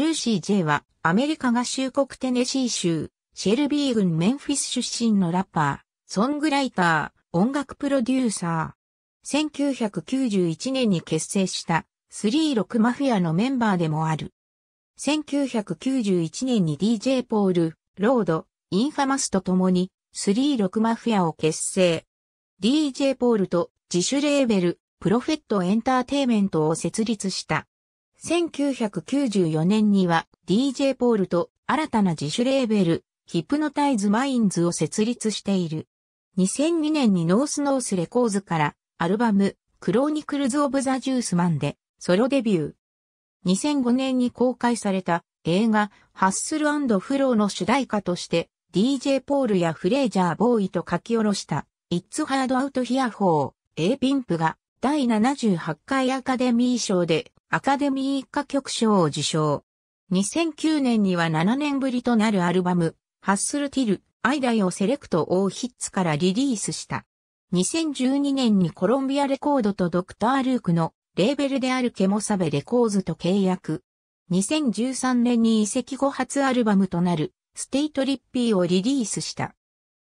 ジューシー J はアメリカ合衆国テネシー州、シェルビー郡メンフィス出身のラッパー、ソングライター、音楽プロデューサー。1991年に結成した36マフィアのメンバーでもある。1991年に DJ ポール、ロード、インファマスと共に36マフィアを結成。DJ ポールと自主レーベル、プロフェットエンターテイメントを設立した。1994年には DJ ポールと新たな自主レーベル、ヒプノタイズマインズを設立している。2002年にノースノースレコーズからアルバムクローニクルズ・オブ・ザ・ジュースマンでソロデビュー。2005年に公開された映画ハッスルフローの主題歌として DJ ポールやフレージャー・ボーイと書き下ろした It's Hard Out Here for A Pimp が第78回アカデミー賞でアカデミー一家局賞を受賞。2009年には7年ぶりとなるアルバム、ハッスルティル、アイダイをセレクトオーヒッツからリリースした。2012年にコロンビアレコードとドクター・ルークのレーベルであるケモサベレコーズと契約。2013年に移籍後初アルバムとなるステイトリッピーをリリースした。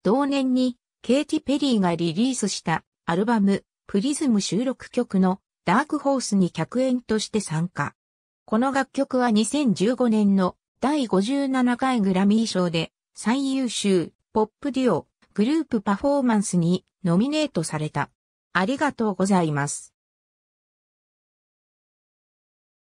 同年にケイティ・ペリーがリリースしたアルバムプリズム収録曲のダークホースに客演として参加。この楽曲は2015年の第57回グラミー賞で最優秀ポップデュオグループパフォーマンスにノミネートされた。ありがとうございます。